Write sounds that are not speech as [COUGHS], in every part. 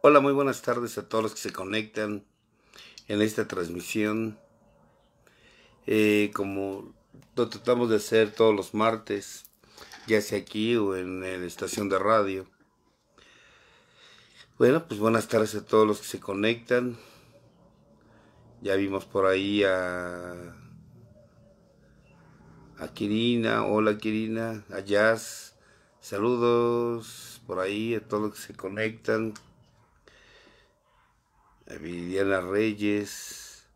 Hola, muy buenas tardes a todos los que se conectan en esta transmisión. Eh, como lo tratamos de hacer todos los martes, ya sea aquí o en la estación de radio. Bueno, pues buenas tardes a todos los que se conectan. Ya vimos por ahí a, a Kirina. Hola Kirina. A Jazz. Saludos por ahí a todos los que se conectan. Viviana eh, Reyes,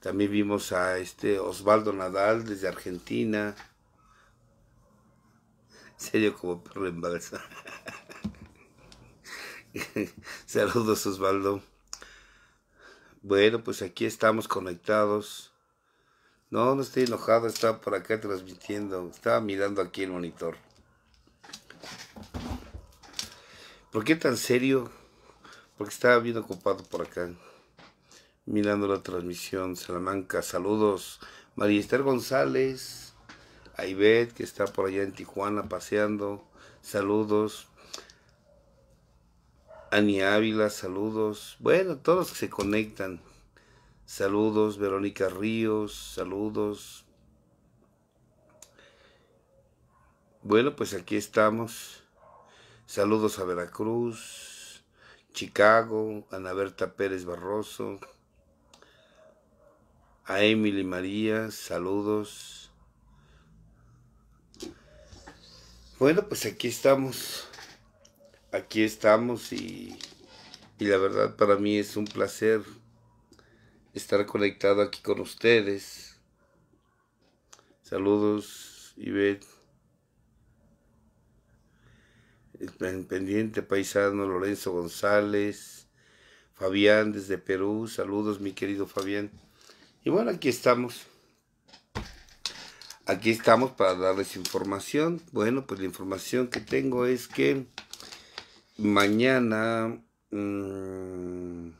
también vimos a este Osvaldo Nadal desde Argentina. serio como perro en balsa. [LAUGHS] Saludos Osvaldo. Bueno, pues aquí estamos conectados. No, no estoy enojado, estaba por acá transmitiendo, estaba mirando aquí el monitor. ¿Por qué tan serio? porque estaba bien ocupado por acá, mirando la transmisión Salamanca. Saludos, María Esther González, a que está por allá en Tijuana paseando. Saludos. Ani Ávila, saludos. Bueno, todos que se conectan. Saludos, Verónica Ríos, saludos. Bueno, pues aquí estamos. Saludos a Veracruz, Chicago, Ana Berta Pérez Barroso, a Emily María, saludos. Bueno, pues aquí estamos, aquí estamos y, y la verdad para mí es un placer estar conectado aquí con ustedes. Saludos, Ivette pendiente paisano Lorenzo González, Fabián desde Perú, saludos mi querido Fabián. Y bueno, aquí estamos. Aquí estamos para darles información. Bueno, pues la información que tengo es que mañana... Mm,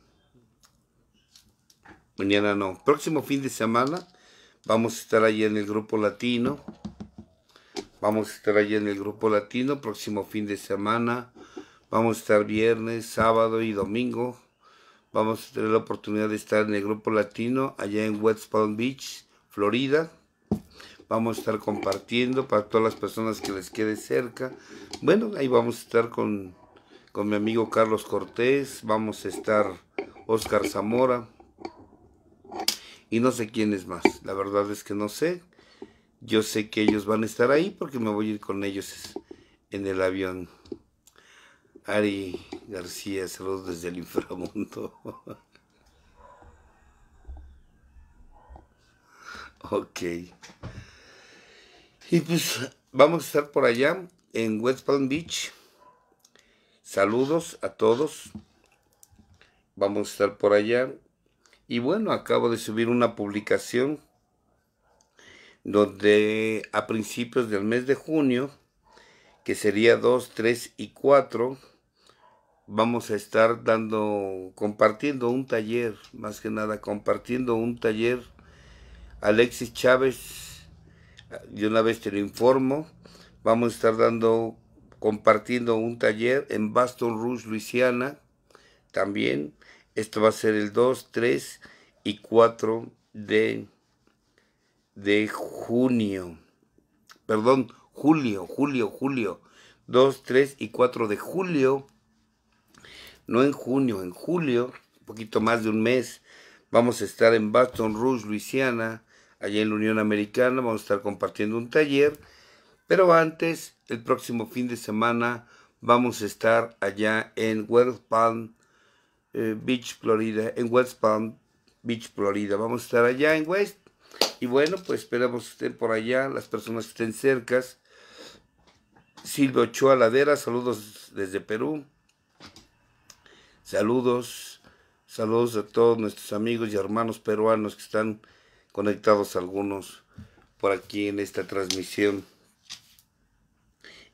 mañana no, próximo fin de semana vamos a estar allí en el grupo latino Vamos a estar allá en el grupo latino próximo fin de semana. Vamos a estar viernes, sábado y domingo. Vamos a tener la oportunidad de estar en el grupo latino allá en West Palm Beach, Florida. Vamos a estar compartiendo para todas las personas que les quede cerca. Bueno, ahí vamos a estar con, con mi amigo Carlos Cortés. Vamos a estar Oscar Zamora. Y no sé quién es más. La verdad es que no sé yo sé que ellos van a estar ahí porque me voy a ir con ellos en el avión. Ari García, saludos desde el inframundo. [LAUGHS] ok. Y pues vamos a estar por allá en West Palm Beach. Saludos a todos. Vamos a estar por allá. Y bueno, acabo de subir una publicación donde a principios del mes de junio, que sería 2, 3 y 4, vamos a estar dando, compartiendo un taller, más que nada, compartiendo un taller. Alexis Chávez, de una vez te lo informo, vamos a estar dando, compartiendo un taller en Baston Rouge, Luisiana, también. Esto va a ser el 2, 3 y 4 de de junio. Perdón, julio, julio, julio. 2, 3 y 4 de julio. No en junio, en julio, un poquito más de un mes. Vamos a estar en Baton Rouge, Luisiana, allá en la Unión Americana. Vamos a estar compartiendo un taller. Pero antes, el próximo fin de semana, vamos a estar allá en West Palm eh, Beach, Florida. En West Palm Beach, Florida. Vamos a estar allá en West y bueno, pues esperamos que estén por allá, las personas que estén cercas. Silvio Ochoa Ladera, saludos desde Perú. Saludos, saludos a todos nuestros amigos y hermanos peruanos que están conectados algunos por aquí en esta transmisión.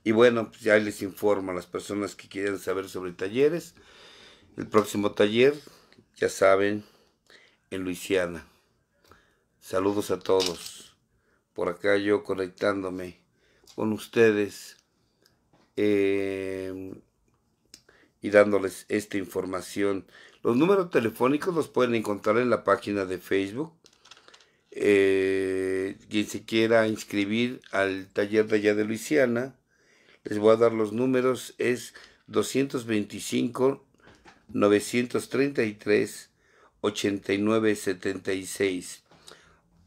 Y bueno, pues ya les informo a las personas que quieran saber sobre talleres. El próximo taller, ya saben, en Luisiana. Saludos a todos. Por acá yo conectándome con ustedes eh, y dándoles esta información. Los números telefónicos los pueden encontrar en la página de Facebook. Eh, quien se quiera inscribir al taller de allá de Luisiana, les voy a dar los números. Es 225 933 8976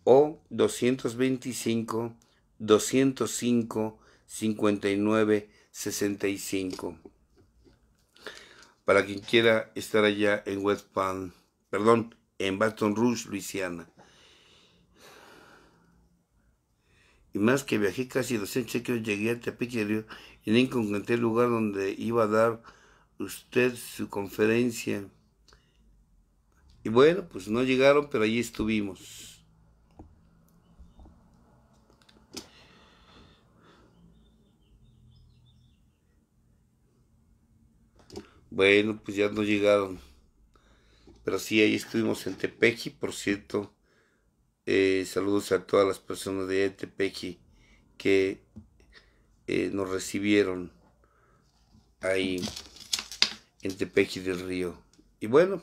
o 225 205 59 65. Para quien quiera estar allá en West Palm, perdón, en Baton Rouge, Luisiana. Y más que viajé casi 200 cheques, llegué a Tepic Río y no encontré el lugar donde iba a dar usted su conferencia. Y bueno, pues no llegaron, pero allí estuvimos. Bueno, pues ya no llegaron. Pero sí, ahí estuvimos en Tepeji, por cierto. Eh, saludos a todas las personas de Tepeji que eh, nos recibieron ahí en Tepeji del Río. Y bueno,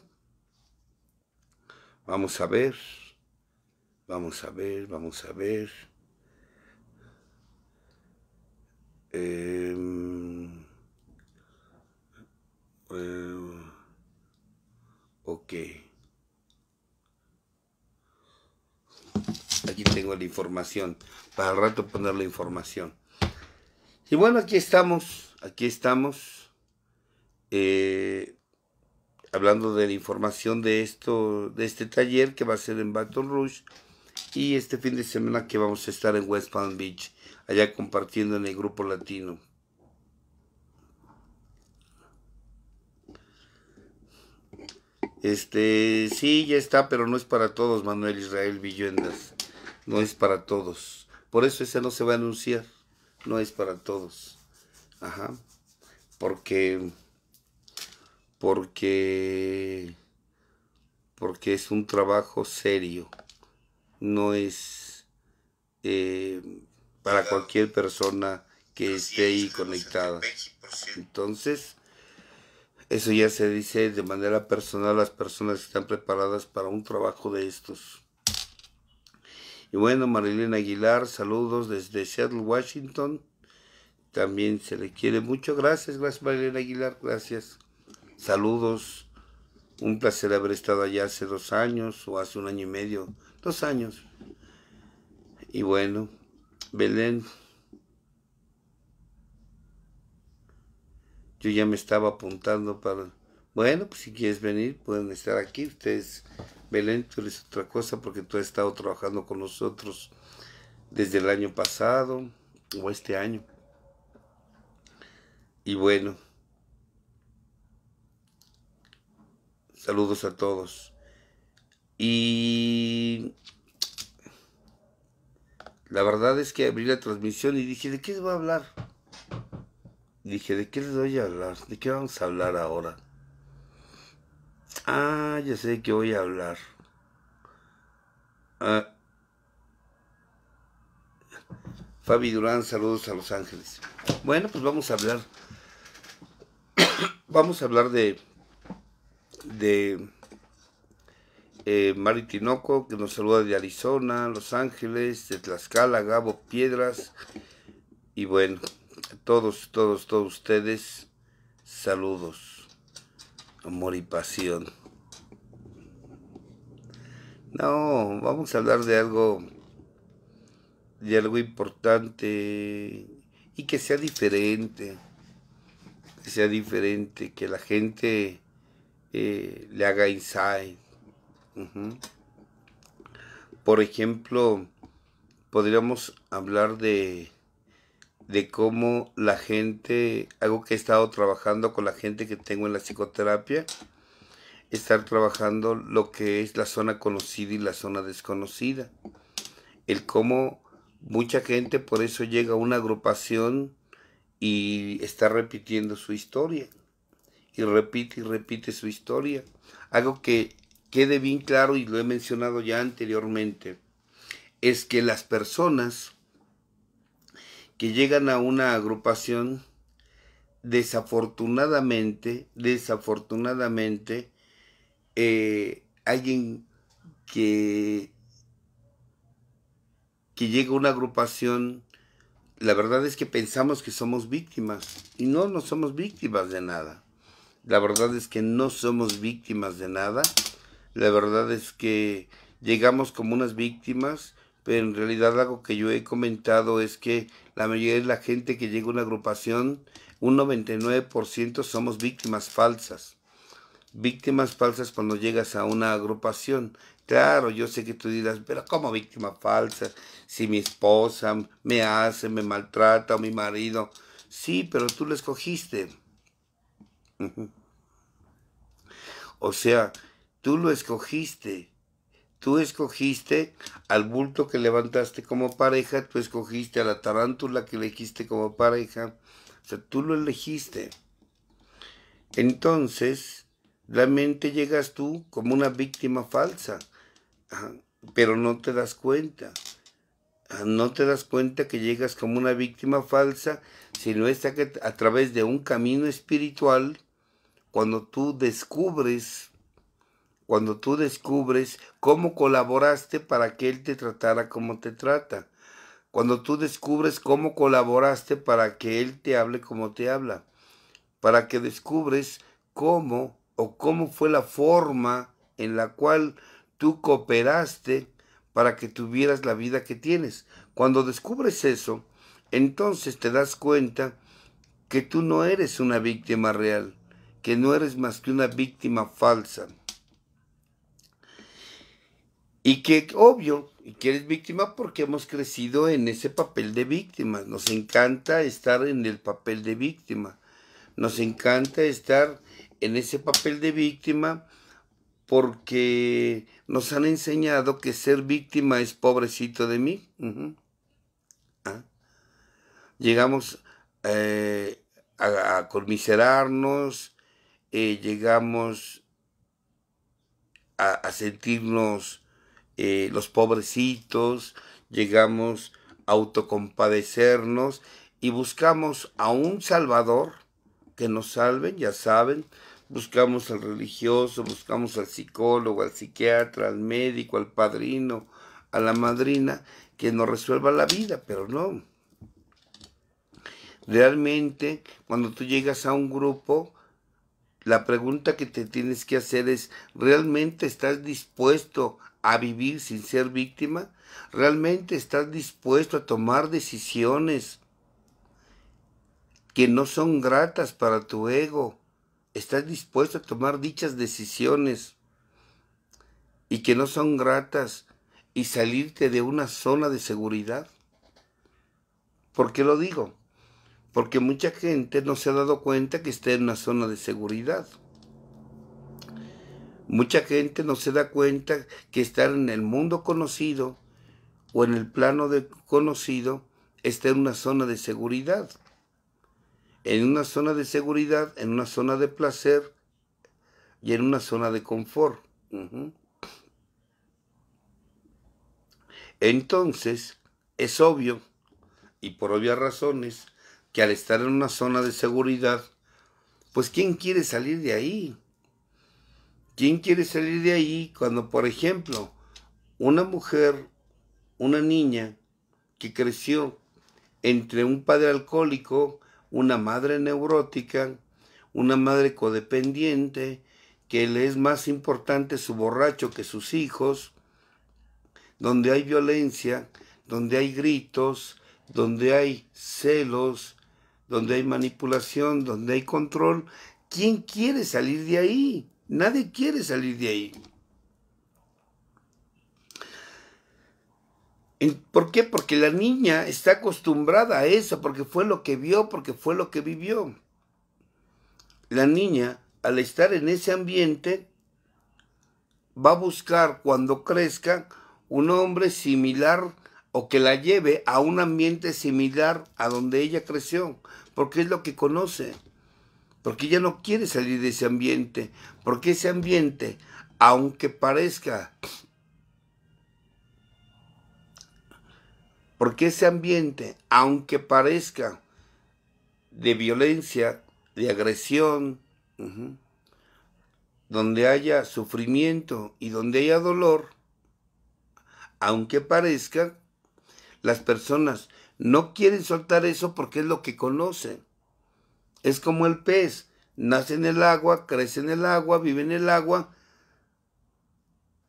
vamos a ver, vamos a ver, vamos a ver. Em, eh, ok. Aquí tengo la información. Para el rato poner la información. Y bueno, aquí estamos. Aquí estamos. Eh, hablando de la información de esto, de este taller que va a ser en Baton Rouge y este fin de semana que vamos a estar en West Palm Beach, allá compartiendo en el grupo latino. Este, sí, ya está, pero no es para todos, Manuel Israel Villuendas, No es para todos. Por eso ese no se va a anunciar. No es para todos. Ajá. Porque. Porque. Porque es un trabajo serio. No es. Eh, para cualquier persona que esté ahí conectada. Entonces, eso ya se dice de manera personal, las personas están preparadas para un trabajo de estos. Y bueno, Marilena Aguilar, saludos desde Seattle, Washington. También se le quiere mucho. Gracias, gracias Marilena Aguilar, gracias. Saludos. Un placer haber estado allá hace dos años o hace un año y medio, dos años. Y bueno, Belén Yo ya me estaba apuntando para, bueno, pues si quieres venir, pueden estar aquí. Ustedes, Belén, tú eres otra cosa porque tú has estado trabajando con nosotros desde el año pasado o este año. Y bueno, saludos a todos. Y la verdad es que abrí la transmisión y dije, ¿de qué va a hablar? dije, ¿de qué les voy a hablar? ¿De qué vamos a hablar ahora? Ah, ya sé de qué voy a hablar. Ah. Fabi Durán, saludos a Los Ángeles. Bueno, pues vamos a hablar. [COUGHS] vamos a hablar de. de. Eh, Mari Tinoco, que nos saluda de Arizona, Los Ángeles, de Tlaxcala, Gabo Piedras. Y bueno, todos, todos, todos ustedes, saludos, amor y pasión. No, vamos a hablar de algo, de algo importante y que sea diferente, que sea diferente, que la gente eh, le haga insight. Por ejemplo, podríamos hablar de de cómo la gente, algo que he estado trabajando con la gente que tengo en la psicoterapia, estar trabajando lo que es la zona conocida y la zona desconocida. El cómo mucha gente por eso llega a una agrupación y está repitiendo su historia. Y repite y repite su historia. Algo que quede bien claro y lo he mencionado ya anteriormente, es que las personas que llegan a una agrupación desafortunadamente, desafortunadamente, eh, alguien que, que llega a una agrupación, la verdad es que pensamos que somos víctimas y no, no somos víctimas de nada. La verdad es que no somos víctimas de nada. La verdad es que llegamos como unas víctimas pero en realidad algo que yo he comentado es que la mayoría de la gente que llega a una agrupación, un 99% somos víctimas falsas. Víctimas falsas cuando llegas a una agrupación. Claro, yo sé que tú dirás, pero ¿cómo víctima falsa? Si mi esposa me hace, me maltrata, o mi marido. Sí, pero tú lo escogiste. o sea, tú lo escogiste. Tú escogiste al bulto que levantaste como pareja, tú escogiste a la tarántula que elegiste como pareja, o sea, tú lo elegiste. Entonces, realmente llegas tú como una víctima falsa, pero no te das cuenta. No te das cuenta que llegas como una víctima falsa, sino es que a través de un camino espiritual, cuando tú descubres cuando tú descubres cómo colaboraste para que Él te tratara como te trata, cuando tú descubres cómo colaboraste para que Él te hable como te habla, para que descubres cómo o cómo fue la forma en la cual tú cooperaste para que tuvieras la vida que tienes. Cuando descubres eso, entonces te das cuenta que tú no eres una víctima real, que no eres más que una víctima falsa. Y que, obvio, y que eres víctima porque hemos crecido en ese papel de víctima. Nos encanta estar en el papel de víctima. Nos encanta estar en ese papel de víctima porque nos han enseñado que ser víctima es pobrecito de mí. Ah. Eh, eh, llegamos a, a, conmiserarnos, llegamos a sentirnos eh, los pobrecitos, llegamos a autocompadecernos y buscamos a un Salvador que nos salve, ya saben, buscamos al religioso, buscamos al psicólogo, al psiquiatra, al médico, al padrino, a la madrina, que nos resuelva la vida, pero no. Realmente, cuando tú llegas a un grupo, la pregunta que te tienes que hacer es, ¿realmente estás dispuesto a vivir sin ser víctima? ¿Realmente estás dispuesto a tomar decisiones que no son gratas para tu ego? ¿Estás dispuesto a tomar dichas decisiones y que no son gratas y salirte de una zona de seguridad? ¿Por qué lo digo? Porque mucha gente no se ha dado cuenta que está en una zona de seguridad. Mucha gente no se da cuenta que estar en el mundo conocido o en el plano de conocido está en una zona de seguridad. En una zona de seguridad, en una zona de placer y en una zona de confort. Entonces, es obvio, y por obvias razones, que al estar en una zona de seguridad, pues ¿quién quiere salir de ahí? ¿Quién quiere salir de ahí cuando, por ejemplo, una mujer, una niña que creció entre un padre alcohólico, una madre neurótica, una madre codependiente, que le es más importante su borracho que sus hijos, donde hay violencia, donde hay gritos, donde hay celos, donde hay manipulación, donde hay control, ¿quién quiere salir de ahí? Nadie quiere salir de ahí. ¿Por qué? Porque la niña está acostumbrada a eso, porque fue lo que vio, porque fue lo que vivió. La niña, al estar en ese ambiente, va a buscar cuando crezca un hombre similar o que la lleve a un ambiente similar a donde ella creció, porque es lo que conoce porque ya no quiere salir de ese ambiente, porque ese ambiente, aunque parezca, porque ese ambiente, aunque parezca de violencia, de agresión, donde haya sufrimiento y donde haya dolor, aunque parezca, las personas no quieren soltar eso porque es lo que conocen. Es como el pez, nace en el agua, crece en el agua, vive en el agua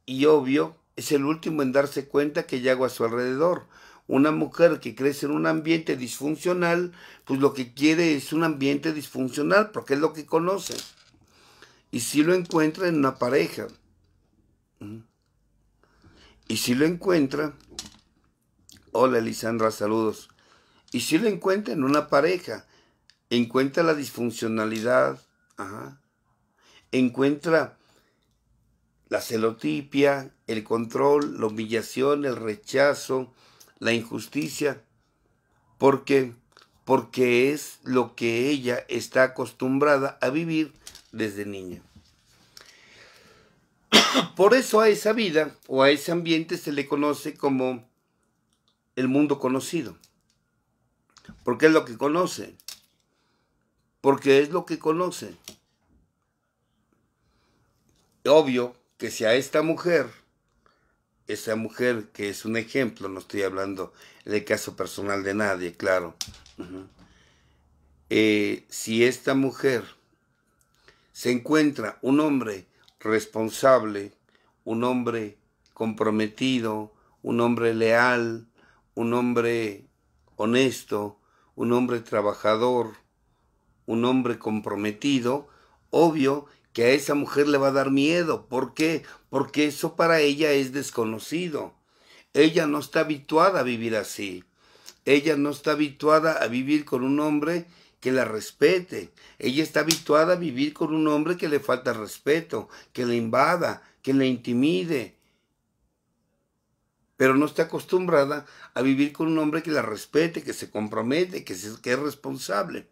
y obvio, es el último en darse cuenta que hay agua a su alrededor. Una mujer que crece en un ambiente disfuncional, pues lo que quiere es un ambiente disfuncional, porque es lo que conoce. Y si lo encuentra en una pareja. Y si lo encuentra, hola Lisandra, saludos. Y si lo encuentra en una pareja, encuentra la disfuncionalidad, encuentra la celotipia, el control, la humillación, el rechazo, la injusticia, porque porque es lo que ella está acostumbrada a vivir desde niña. [COUGHS] Por eso a esa vida o a ese ambiente se le conoce como el mundo conocido, porque es lo que conoce, porque es lo que conoce. Obvio que si a esta mujer, esa mujer que es un ejemplo, no estoy hablando del caso personal de nadie, claro, eh, si esta mujer se encuentra un hombre responsable, un hombre comprometido, un hombre leal, un hombre honesto, un hombre trabajador, un hombre comprometido, obvio que a esa mujer le va a dar miedo. ¿Por qué? Porque eso para ella es desconocido. Ella no está habituada a vivir así. Ella no está habituada a vivir con un hombre que la respete. Ella está habituada a vivir con un hombre que le falta respeto, que le invada, que le intimide. Pero no está acostumbrada a vivir con un hombre que la respete, que se compromete, que, que es responsable.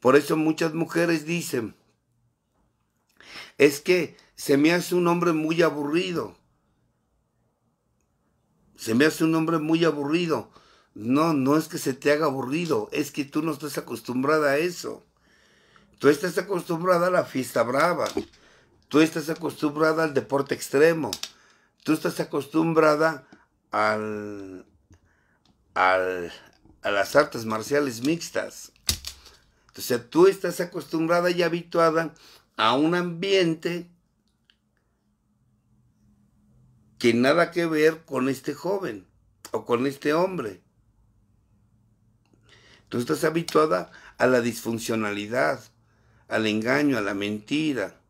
Por eso muchas mujeres dicen, es que se me hace un hombre muy aburrido. Se me hace un hombre muy aburrido. No, no es que se te haga aburrido, es que tú no estás acostumbrada a eso. Tú estás acostumbrada a la fiesta brava. Tú estás acostumbrada al deporte extremo. Tú estás acostumbrada al, a las artes marciales mixtas. O sea, tú estás acostumbrada y habituada a un ambiente que nada que ver con este joven o con este hombre. Tú estás habituada a la disfuncionalidad, al engaño, a la mentira,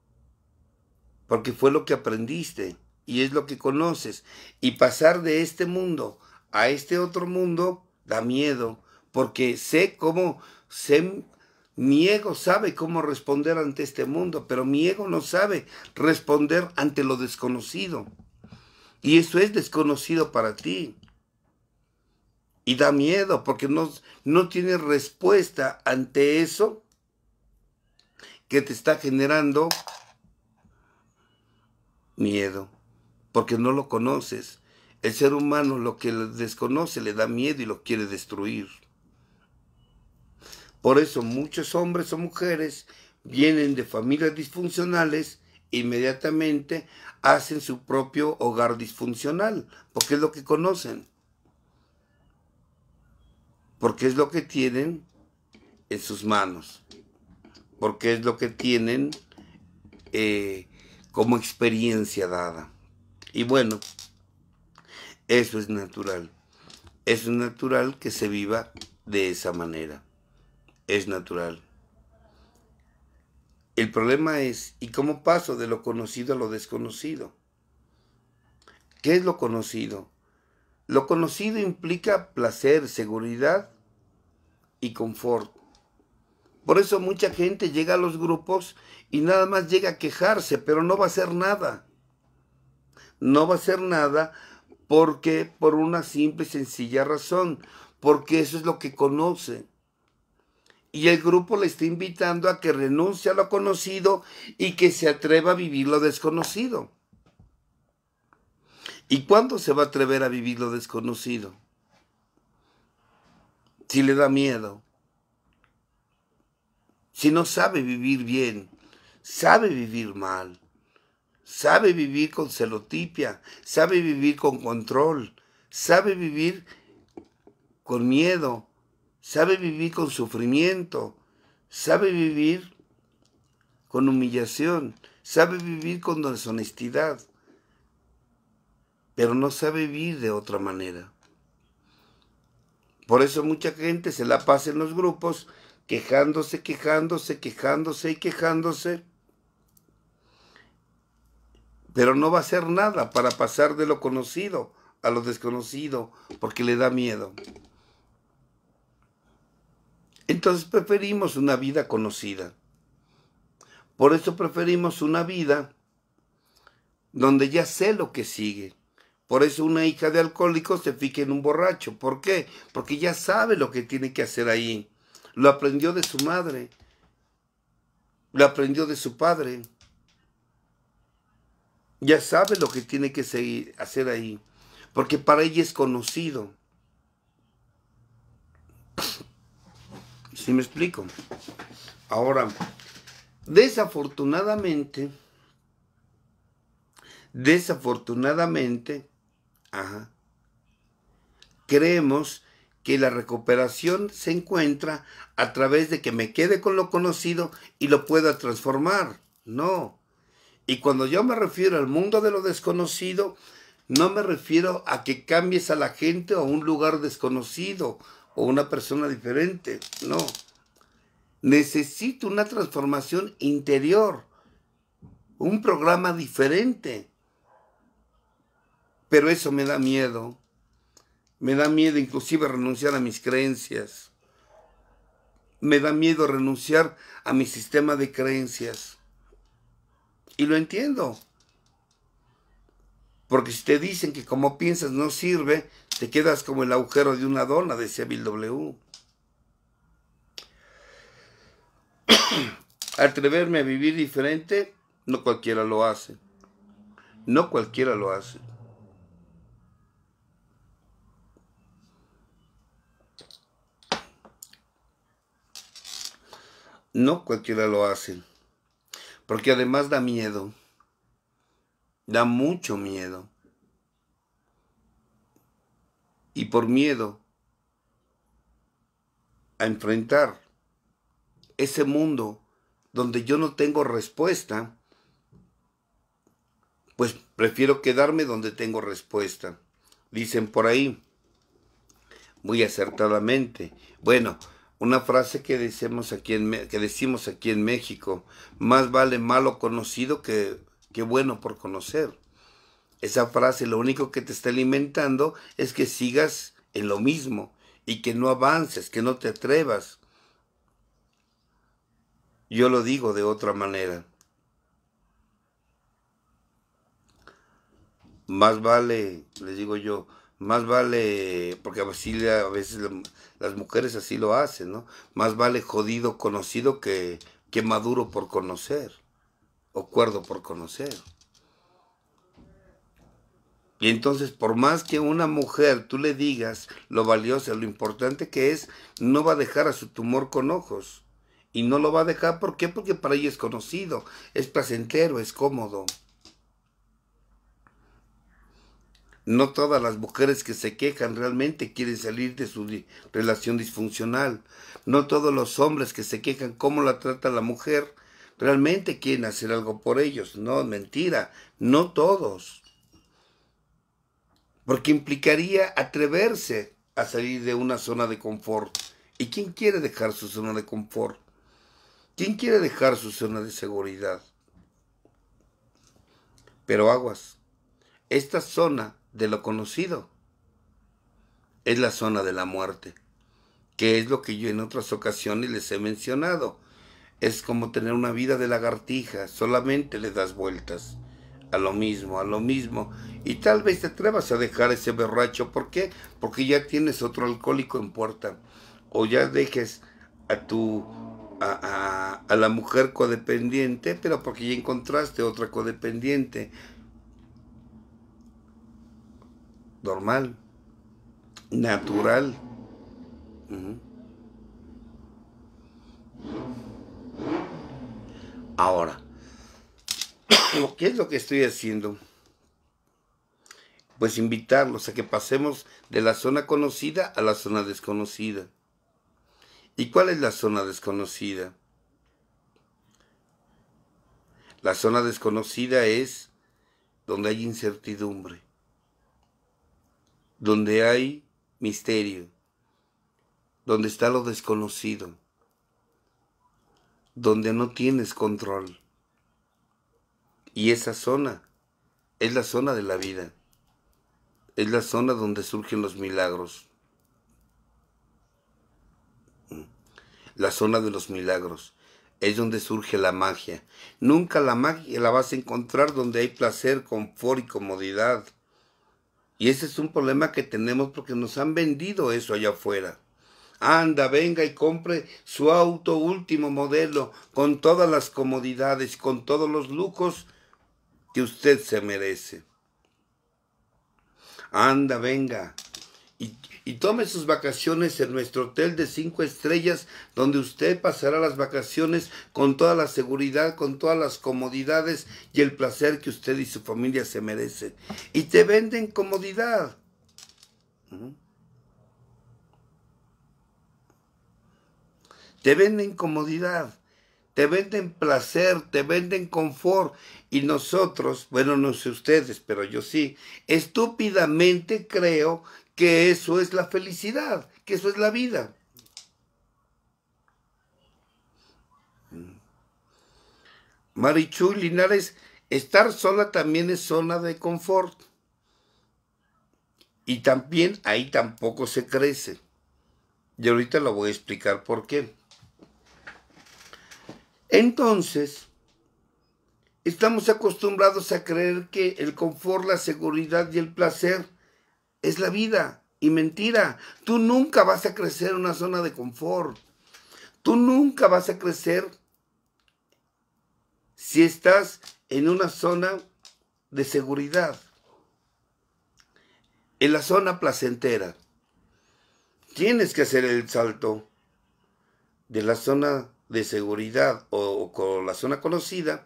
porque fue lo que aprendiste y es lo que conoces. Y pasar de este mundo a este otro mundo da miedo, porque sé cómo, sé mi ego sabe cómo responder ante este mundo, pero mi ego no sabe responder ante lo desconocido. Y eso es desconocido para ti. Y da miedo porque no, no tienes respuesta ante eso que te está generando miedo, porque no lo conoces. El ser humano lo que desconoce le da miedo y lo quiere destruir. Por eso muchos hombres o mujeres vienen de familias disfuncionales, inmediatamente hacen su propio hogar disfuncional, porque es lo que conocen, porque es lo que tienen en sus manos, porque es lo que tienen eh, como experiencia dada. Y bueno, eso es natural. Es natural que se viva de esa manera es natural. El problema es, ¿y cómo paso de lo conocido a lo desconocido? ¿Qué es lo conocido? Lo conocido implica placer, seguridad y confort. Por eso mucha gente llega a los grupos y nada más llega a quejarse, pero no va a hacer nada. No va a hacer nada porque por una simple y sencilla razón, porque eso es lo que conocen y el grupo le está invitando a que renuncie a lo conocido y que se atreva a vivir lo desconocido. ¿Y cuándo se va a atrever a vivir lo desconocido? Si le da miedo. Si no sabe vivir bien, sabe vivir mal, sabe vivir con celotipia, sabe vivir con control, sabe vivir con miedo, sabe vivir con sufrimiento, sabe vivir con humillación, sabe vivir con deshonestidad, pero no sabe vivir de otra manera. Por eso mucha gente se la pasa en los grupos quejándose, quejándose, quejándose y quejándose, pero no va a hacer nada para pasar de lo conocido a lo desconocido porque le da miedo. Entonces preferimos una vida conocida. Por eso preferimos una vida donde ya sé lo que sigue. Por eso una hija de alcohólico se fija en un borracho. ¿Por qué? Porque ya sabe lo que tiene que hacer ahí. Lo aprendió de su madre. Lo aprendió de su padre. Ya sabe lo que tiene que hacer ahí. Porque para ella es conocido. ¿Sí me explico? Ahora, desafortunadamente, desafortunadamente, creemos que la recuperación se encuentra a través de que me quede con lo conocido y lo pueda transformar. No. Y cuando yo me refiero al mundo de lo desconocido, no me refiero a que cambies a la gente o a un lugar desconocido o una persona diferente, no. Necesito una transformación interior, un programa diferente. Pero eso me da miedo. Me da miedo inclusive renunciar a mis creencias. Me da miedo renunciar a mi sistema de creencias. Y lo entiendo. Porque si te dicen que como piensas no sirve, te quedas como el agujero de una dona, decía Bill W. [CLEARS THROAT] Atreverme a vivir diferente, no cualquiera lo hace. No cualquiera lo hace. No cualquiera lo hace. Porque además da miedo. Da mucho miedo y por miedo a enfrentar ese mundo donde yo no tengo respuesta, pues prefiero quedarme donde tengo respuesta. Dicen por ahí, muy acertadamente. Bueno, una frase que decimos aquí en, que decimos aquí en México, más vale malo conocido que bueno por conocer. Esa frase lo único que te está alimentando es que sigas en lo mismo y que no avances, que no te atrevas. Yo lo digo de otra manera. Más vale, les digo yo, más vale, porque a veces las mujeres así lo hacen, ¿no? Más vale jodido conocido que maduro por conocer o cuerdo por conocer. Y entonces, por más que una mujer tú le digas lo valiosa, lo importante que es, no va a dejar a su tumor con ojos. Y no lo va a dejar, ¿por qué? Porque para ella es conocido, es placentero, es cómodo. No todas las mujeres que se quejan realmente quieren salir de su relación disfuncional. No todos los hombres que se quejan cómo la trata la mujer realmente quieren hacer algo por ellos. No, mentira, no todos porque implicaría atreverse a salir de una zona de confort. ¿Y quién quiere dejar su zona de confort? ¿Quién quiere dejar su zona de seguridad? Pero aguas, esta zona de lo conocido es la zona de la muerte, que es lo que yo en otras ocasiones les he mencionado. Es como tener una vida de lagartija, solamente le das vueltas a lo mismo, a lo mismo. Y tal vez te atrevas a dejar ese borracho ¿Por qué? Porque ya tienes otro alcohólico en puerta. O ya dejes a tu a, la mujer codependiente, pero porque ya encontraste otra codependiente. Normal. Natural. Ahora ¿Qué es lo que estoy haciendo? Pues invitarlos a que pasemos de la zona conocida a la zona desconocida. ¿Y cuál es la zona desconocida? La zona desconocida es donde hay incertidumbre, donde hay misterio, donde está lo desconocido, donde no tienes control. Y esa zona es la zona de la vida. Es la zona donde surgen los milagros. Mm. La zona de los milagros. Es donde surge la magia. Nunca la magia la vas a encontrar donde hay placer, confort y comodidad. Y ese es un problema que tenemos porque nos han vendido eso allá afuera. Anda, venga y compre su auto último modelo, con todas las comodidades, con todos los lujos que usted se merece. Anda, venga. Y, tome sus vacaciones en nuestro hotel de cinco estrellas, donde usted pasará las vacaciones con toda la seguridad, con todas las comodidades y el placer que usted y su familia se merecen. Y te venden comodidad. Te venden comodidad te venden placer, te venden confort. Y nosotros, bueno, no sé ustedes, pero yo sí, estúpidamente creo que eso es la felicidad, que eso es la vida. y mm. Linares, estar sola también es zona de confort. Y también ahí tampoco se crece. Y ahorita lo voy a explicar por qué. Entonces, estamos acostumbrados a creer que el confort, la seguridad y el placer es la vida. Y mentira, tú nunca vas a crecer en una zona de confort. Tú nunca vas a crecer si estás en una zona de seguridad, en la zona placentera. Tienes que hacer el salto de la zona de seguridad o, con la zona conocida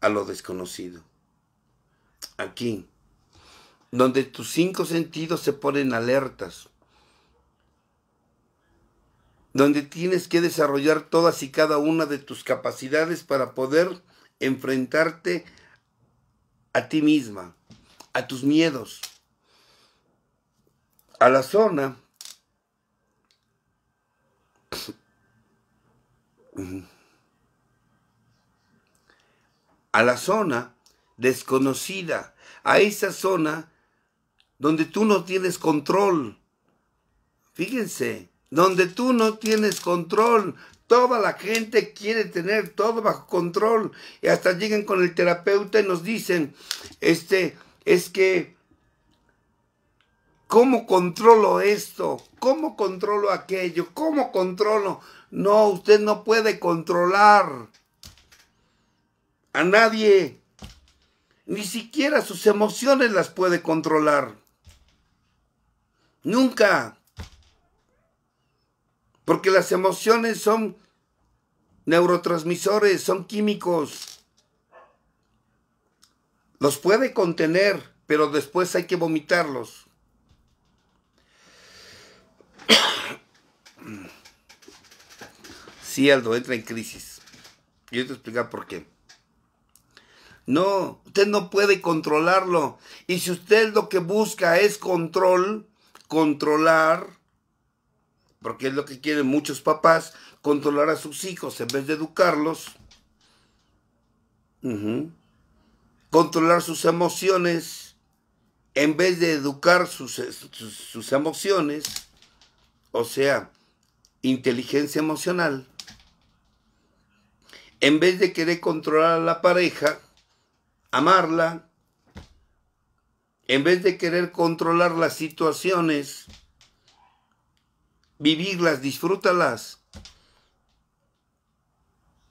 a lo desconocido. Aquí, donde tus cinco sentidos se ponen alertas, donde tienes que desarrollar todas y cada una de tus capacidades para poder enfrentarte a ti misma, a tus miedos, a la zona a la zona desconocida, a esa zona donde tú no tienes control. Fíjense, donde tú no tienes control. Toda la gente quiere tener todo bajo control. Y hasta llegan con el terapeuta y nos dicen, este, es que ¿Cómo controlo esto? ¿Cómo controlo aquello? ¿Cómo controlo? No, usted no puede controlar a nadie. Ni siquiera sus emociones las puede controlar. Nunca. Porque las emociones son neurotransmisores, son químicos. Los puede contener, pero después hay que vomitarlos. [COUGHS] Sí, Aldo, entra en crisis. Yo te voy explicar por qué. No, usted no puede controlarlo. Y si usted lo que busca es control, controlar, porque es lo que quieren muchos papás, controlar a sus hijos en vez de educarlos, controlar sus emociones en vez de educar sus emociones, o sea, inteligencia emocional, en vez de querer controlar a la pareja, amarla, en vez de querer controlar las situaciones, vivirlas, disfrútalas.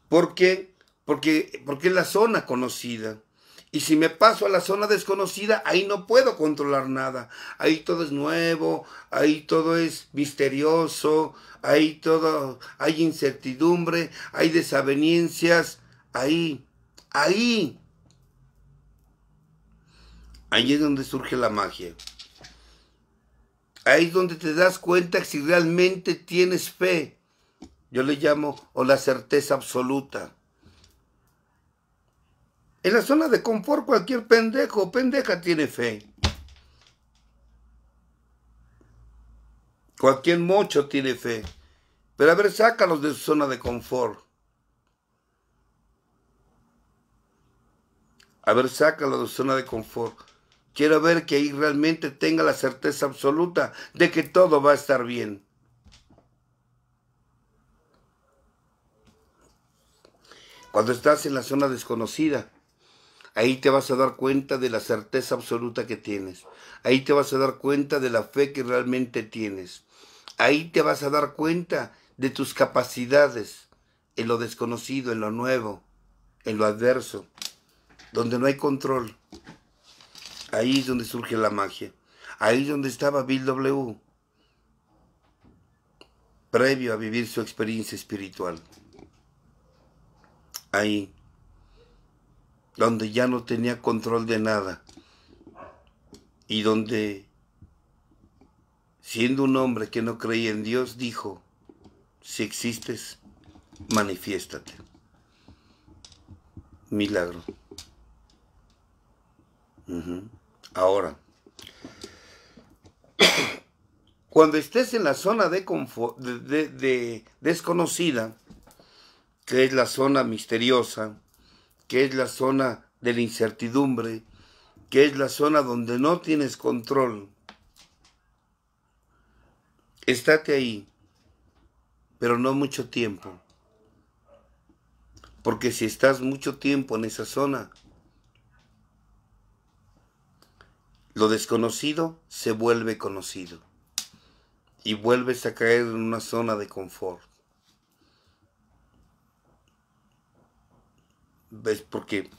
¿Por qué? Porque, porque es la zona conocida. Y si me paso a la zona desconocida, ahí no puedo controlar nada. Ahí todo es nuevo, ahí todo es misterioso, ahí todo hay incertidumbre, hay desavenencias, ahí, ahí. Ahí es donde surge la magia. Ahí es donde te das cuenta si realmente tienes fe. Yo le llamo o la certeza absoluta. En la zona de confort cualquier pendejo pendeja tiene fe. Cualquier mocho tiene fe. Pero a ver, sácalos de su zona de confort. A ver, sácalos de su zona de confort. Quiero ver que ahí realmente tenga la certeza absoluta de que todo va a estar bien. Cuando estás en la zona desconocida, Ahí te vas a dar cuenta de la certeza absoluta que tienes. Ahí te vas a dar cuenta de la fe que realmente tienes. Ahí te vas a dar cuenta de tus capacidades en lo desconocido, en lo nuevo, en lo adverso, donde no hay control. Ahí es donde surge la magia. Ahí es donde estaba Bill W. Previo a vivir su experiencia espiritual. Ahí donde ya no tenía control de nada y donde, siendo un hombre que no creía en Dios, dijo, si existes, manifiéstate. Milagro. Ahora, [COUGHS] cuando estés en la zona de desconocida, que es la zona misteriosa, que es la zona de la incertidumbre, que es la zona donde no tienes control. Estate ahí, pero no mucho tiempo. Porque si estás mucho tiempo en esa zona, lo desconocido se vuelve conocido y vuelves a caer en una zona de confort. porque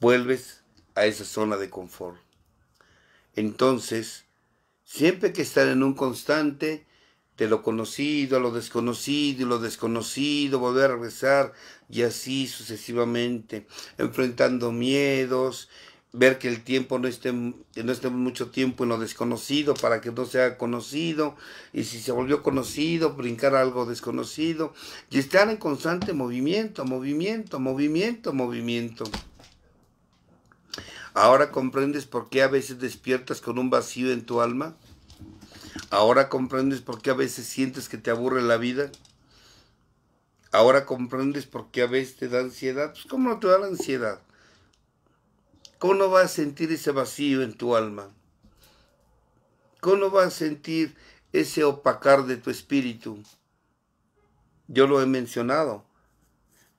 vuelves a esa zona de confort. Entonces, siempre que estar en un constante de lo conocido a lo desconocido y lo desconocido, volver a regresar y así sucesivamente, enfrentando miedos ver que el tiempo no esté, no esté mucho tiempo en lo desconocido para que no sea conocido, y si se volvió conocido, brincar algo desconocido, y estar en constante movimiento, movimiento, movimiento, movimiento. Ahora comprendes por qué a veces despiertas con un vacío en tu alma. Ahora comprendes por qué a veces sientes que te aburre la vida. Ahora comprendes por qué a veces te da ansiedad. Pues, ¿Cómo no te da la ansiedad? ¿Cómo vas a sentir ese vacío en tu alma? ¿Cómo vas a sentir ese opacar de tu espíritu? Yo lo he mencionado.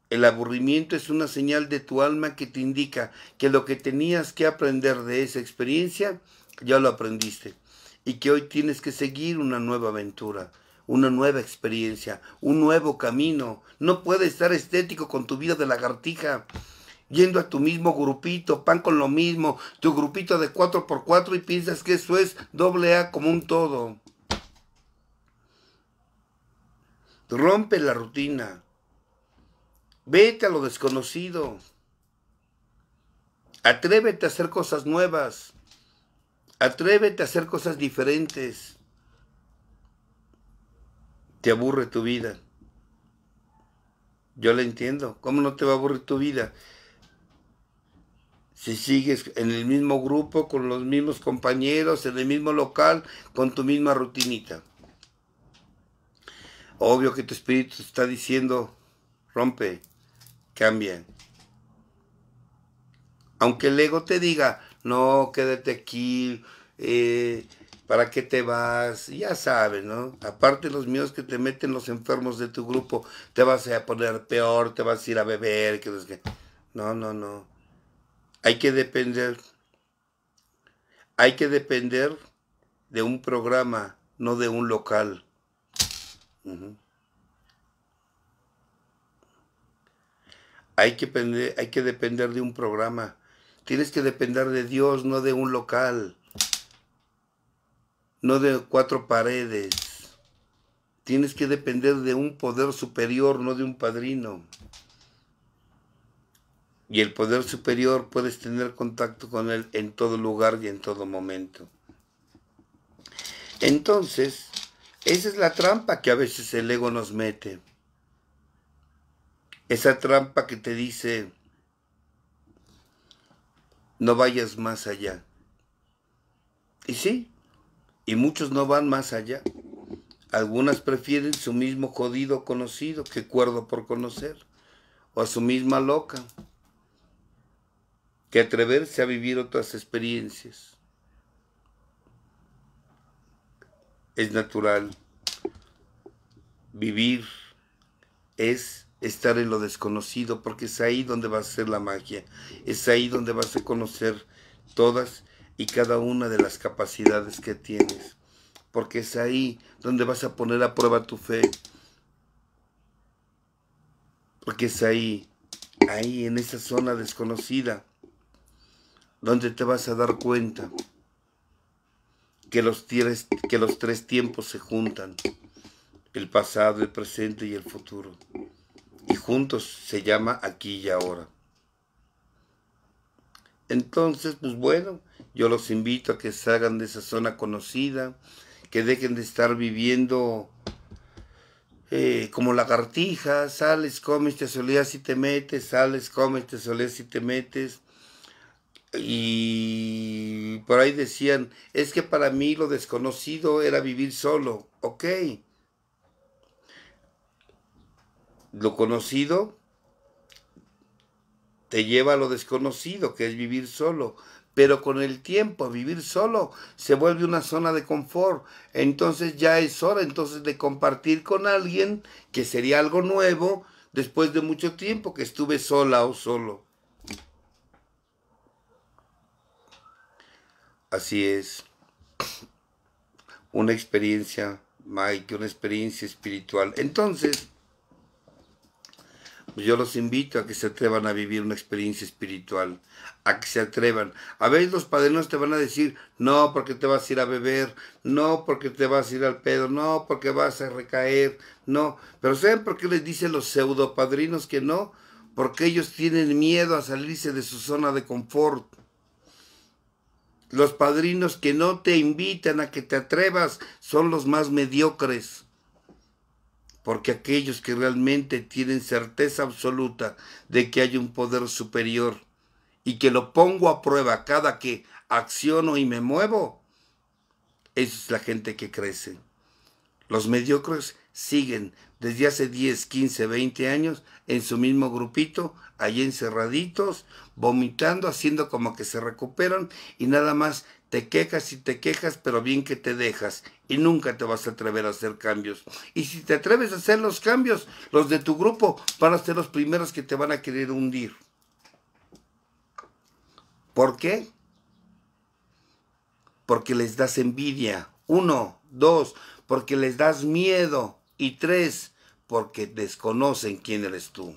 El aburrimiento es una señal de tu alma que te indica que lo que tenías que aprender de esa experiencia, ya lo aprendiste. Y que hoy tienes que seguir una nueva aventura, una nueva experiencia, un nuevo camino. No puedes estar estético con tu vida de lagartija yendo a tu mismo grupito, pan con lo mismo, tu grupito de 4x4 y piensas que eso es doble A como un todo. Rompe la rutina. Vete a lo desconocido. Atrévete a hacer cosas nuevas. Atrévete a hacer cosas diferentes. Te aburre tu vida. Yo la entiendo. ¿Cómo no te va a aburrir tu vida? si sigues en el mismo grupo, con los mismos compañeros, en el mismo local, con tu misma rutinita. Obvio que tu espíritu está diciendo, rompe, cambia. Aunque el ego te diga, no, quédate aquí, eh, ¿para qué te vas? Ya sabes, ¿no? Aparte los míos que te meten los enfermos de tu grupo, te vas a poner peor, te vas a ir a beber, que no, no, no. Hay que depender, hay que depender de un programa, no de un local. hay, que hay que depender de un programa. Tienes que depender de Dios, no de un local, no de cuatro paredes. Tienes que depender de un poder superior, no de un padrino y el poder superior puedes tener contacto con él en todo lugar y en todo momento. Entonces, esa es la trampa que a veces el ego nos mete. Esa trampa que te dice, no vayas más allá. Y sí, y muchos no van más allá. Algunas prefieren su mismo jodido conocido que cuerdo por conocer, o a su misma loca que atreverse a vivir otras experiencias. Es natural. Vivir es estar en lo desconocido, porque es ahí donde va a ser la magia, es ahí donde vas a conocer todas y cada una de las capacidades que tienes, porque es ahí donde vas a poner a prueba tu fe, porque es ahí, ahí en esa zona desconocida, donde te vas a dar cuenta que los, tres, que los tres tiempos se juntan, el pasado, el presente y el futuro, y juntos se llama aquí y ahora. Entonces, pues bueno, yo los invito a que salgan de esa zona conocida, que dejen de estar viviendo eh, como lagartijas, sales, comes, te solías y te metes, sales, comes, te soleas y te metes, y por ahí decían, es que para mí lo desconocido era vivir solo. Ok. Lo conocido te lleva a lo desconocido, que es vivir solo. Pero con el tiempo, vivir solo se vuelve una zona de confort. Entonces ya es hora entonces de compartir con alguien, que sería algo nuevo, después de mucho tiempo que estuve sola o solo. Así es. Una experiencia, Mike, una experiencia espiritual. Entonces, pues yo los invito a que se atrevan a vivir una experiencia espiritual, a que se atrevan. A veces los padrinos te van a decir, no porque te vas a ir a beber, no porque te vas a ir al pedo, no porque vas a recaer, no. Pero ¿saben por qué les dicen los pseudo padrinos que no? Porque ellos tienen miedo a salirse de su zona de confort. Los padrinos que no te invitan a que te atrevas son los más mediocres. Porque aquellos que realmente tienen certeza absoluta de que hay un poder superior y que lo pongo a prueba cada que acciono y me muevo, esa es la gente que crece. Los mediocres siguen desde hace 10, 15, 20 años en su mismo grupito, allí encerraditos, vomitando, haciendo como que se recuperan y nada más te quejas y te quejas, pero bien que te dejas y nunca te vas a atrever a hacer cambios. Y si te atreves a hacer los cambios, los de tu grupo van a ser los primeros que te van a querer hundir. ¿Por qué? Porque les das envidia. Uno, dos, porque les das miedo y tres, porque desconocen quién eres tú.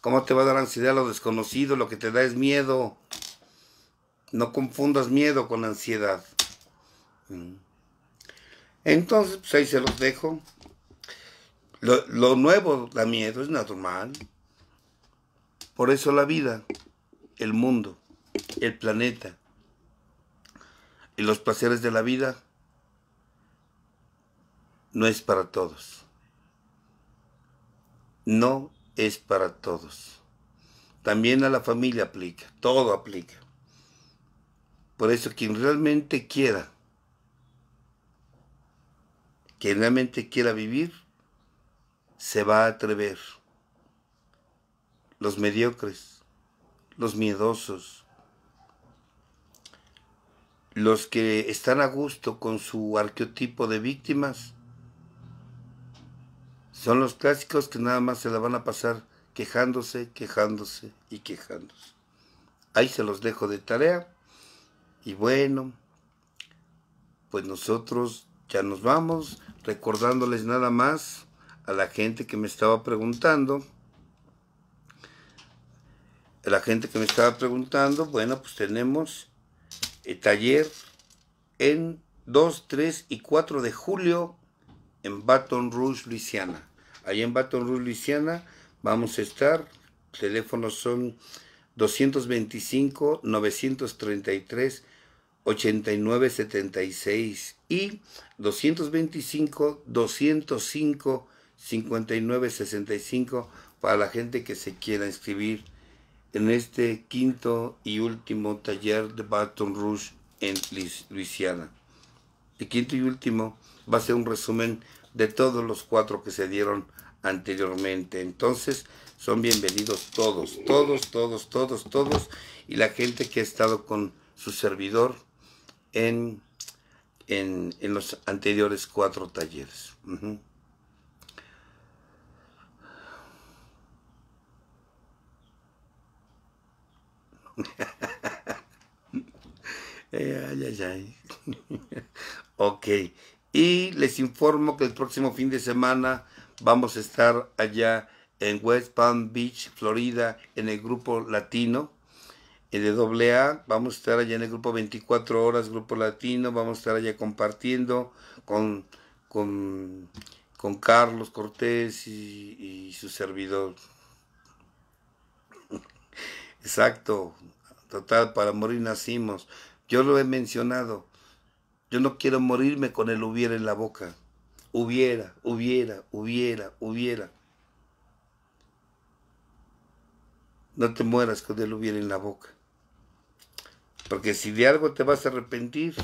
¿Cómo te va a dar ansiedad lo desconocido? Lo que te da es miedo. No confundas miedo con ansiedad. Entonces, pues ahí se los dejo. Lo, nuevo da miedo, es normal. Por eso la vida, el mundo, el planeta y los placeres de la vida no es para todos. No es para todos. También a la familia aplica, todo aplica. Por eso quien realmente quiera, quien realmente quiera vivir, se va a atrever. Los mediocres, los miedosos, los que están a gusto con su arqueotipo de víctimas, son los clásicos que nada más se la van a pasar quejándose, quejándose y quejándose. Ahí se los dejo de tarea. Y bueno, pues nosotros ya nos vamos, recordándoles nada más a la gente que me estaba preguntando. A la gente que me estaba preguntando, bueno, pues tenemos el eh, taller en 2, 3 y 4 de julio en Baton Rouge, Luisiana allá en Baton Rouge, Luisiana, vamos a estar. Teléfonos son 225-933-8976 y 225-205-5965 para la gente que se quiera inscribir en este quinto y último taller de Baton Rouge en Luisiana. El quinto y último va a ser un resumen de todos los cuatro que se dieron anteriormente. Entonces, son bienvenidos todos, todos, todos, todos, todos. Y la gente que ha estado con su servidor en, en, los anteriores cuatro talleres. [LAUGHS] Eh, [LAUGHS] ok. Y les informo que el próximo fin de semana Vamos a estar allá en West Palm Beach, Florida, en el grupo latino. De AA, vamos a estar allá en el grupo 24 horas, grupo latino, vamos a estar allá compartiendo con, con, Carlos Cortés y, su servidor. [LAUGHS] Exacto, total, para morir nacimos. Yo lo he mencionado, yo no quiero morirme con el hubiera en la boca. Hubiera, hubiera, hubiera, hubiera. No te mueras con él hubiera en la boca. Porque si de algo te vas a arrepentir,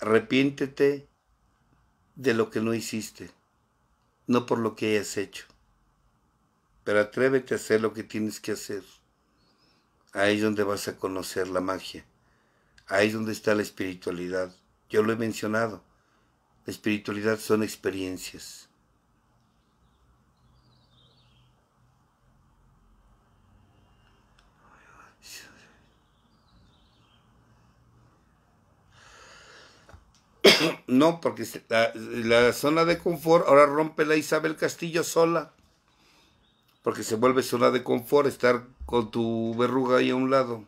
arrepiéntete de lo que no hiciste, no por lo que hayas hecho. Pero atrévete a hacer lo que tienes que hacer. Ahí es donde vas a conocer la magia. Ahí es donde está la espiritualidad. Yo lo he mencionado espiritualidad son experiencias. No, porque la, zona de confort ahora rompe la Isabel Castillo sola. Porque se vuelve zona de confort estar con tu verruga ahí a un lado.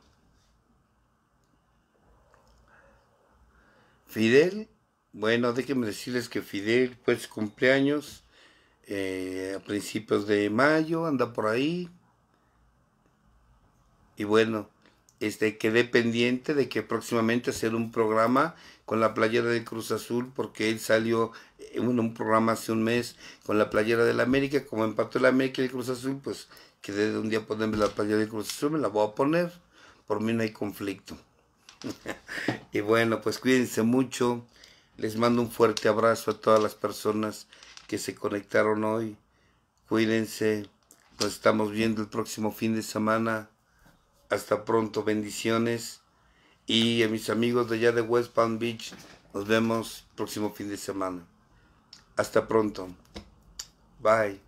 Fidel bueno, déjenme decirles que Fidel pues cumpleaños eh, a principios de mayo, anda por ahí. Y bueno, este, quedé pendiente de que próximamente hacer un programa con la playera de Cruz Azul, porque él salió eh, en un, programa hace un mes con la playera del América, como empató la América y el Cruz Azul, pues quedé de un día ponerme la playera de Cruz Azul, me la voy a poner, por mí no hay conflicto. [LAUGHS] y bueno, pues cuídense mucho les mando un fuerte abrazo a todas las personas que se conectaron hoy. Cuídense. Nos estamos viendo el próximo fin de semana. Hasta pronto. Bendiciones. Y a mis amigos de allá de West Palm Beach, nos vemos el próximo fin de semana. Hasta pronto. Bye.